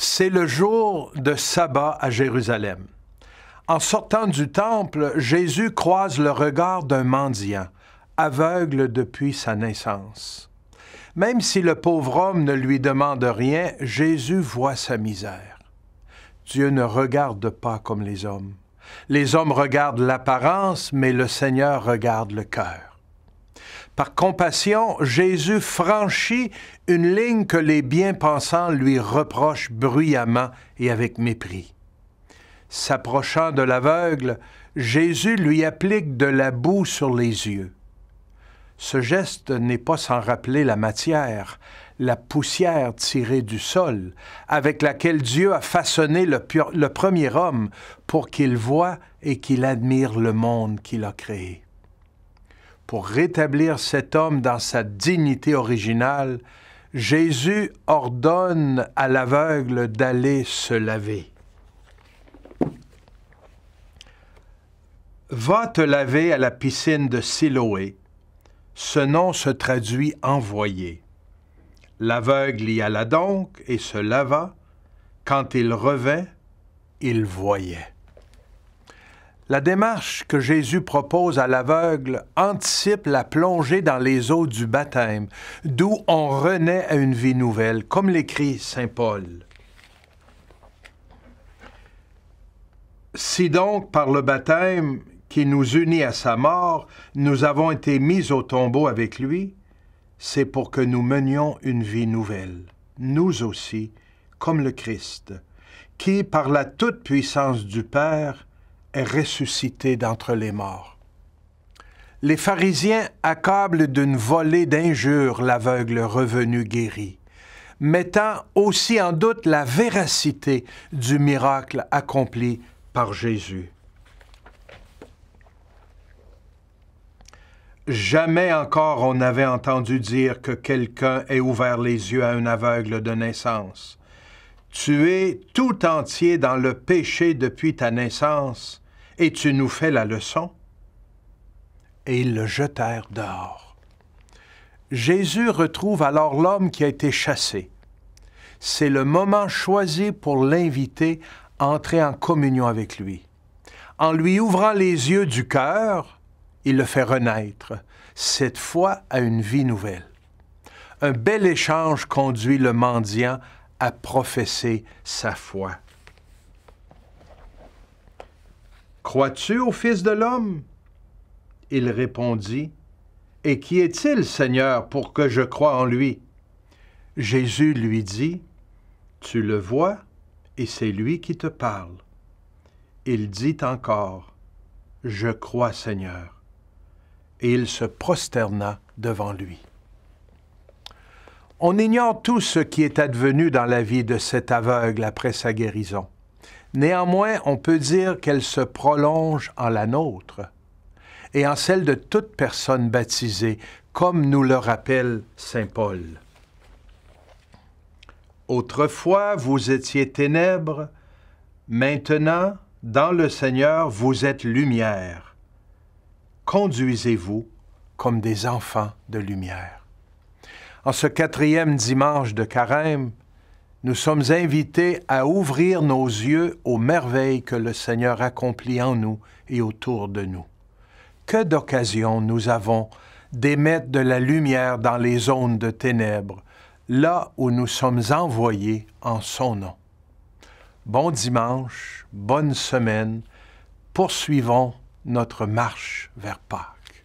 C'est le jour de sabbat à Jérusalem. En sortant du temple, Jésus croise le regard d'un mendiant, aveugle depuis sa naissance. Même si le pauvre homme ne lui demande rien, Jésus voit sa misère. Dieu ne regarde pas comme les hommes. Les hommes regardent l'apparence, mais le Seigneur regarde le cœur. Par compassion, Jésus franchit une ligne que les bien-pensants lui reprochent bruyamment et avec mépris. S'approchant de l'aveugle, Jésus lui applique de la boue sur les yeux. Ce geste n'est pas sans rappeler la matière, la poussière tirée du sol, avec laquelle Dieu a façonné le, premier homme pour qu'il voie et qu'il admire le monde qu'il a créé pour rétablir cet homme dans sa dignité originale, Jésus ordonne à l'aveugle d'aller se laver. Va te laver à la piscine de Siloé. Ce nom se traduit envoyé. L'aveugle y alla donc et se lava. Quand il revint, il voyait. La démarche que Jésus propose à l'aveugle anticipe la plongée dans les eaux du baptême, d'où on renaît à une vie nouvelle, comme l'écrit Saint Paul. Si donc par le baptême qui nous unit à sa mort, nous avons été mis au tombeau avec lui, c'est pour que nous menions une vie nouvelle, nous aussi, comme le Christ, qui, par la toute-puissance du Père, est ressuscité d'entre les morts. Les pharisiens accablent d'une volée d'injures l'aveugle revenu guéri, mettant aussi en doute la véracité du miracle accompli par Jésus. Jamais encore on n'avait entendu dire que quelqu'un ait ouvert les yeux à un aveugle de naissance. Tu es tout entier dans le péché depuis ta naissance, et tu nous fais la leçon. Et ils le jetèrent dehors. Jésus retrouve alors l'homme qui a été chassé. C'est le moment choisi pour l'inviter à entrer en communion avec lui. En lui ouvrant les yeux du cœur, il le fait renaître, cette fois à une vie nouvelle. Un bel échange conduit le mendiant à professer sa foi. Crois-tu au Fils de l'homme Il répondit, Et qui est-il, Seigneur, pour que je croie en lui Jésus lui dit, Tu le vois, et c'est lui qui te parle. Il dit encore, Je crois, Seigneur. Et il se prosterna devant lui. On ignore tout ce qui est advenu dans la vie de cet aveugle après sa guérison. Néanmoins, on peut dire qu'elle se prolonge en la nôtre et en celle de toute personne baptisée, comme nous le rappelle Saint Paul. Autrefois, vous étiez ténèbres, maintenant, dans le Seigneur, vous êtes lumière. Conduisez-vous comme des enfants de lumière. En ce quatrième dimanche de carême, nous sommes invités à ouvrir nos yeux aux merveilles que le Seigneur accomplit en nous et autour de nous. Que d'occasions nous avons d'émettre de la lumière dans les zones de ténèbres, là où nous sommes envoyés en son nom. Bon dimanche, bonne semaine, poursuivons notre marche vers Pâques.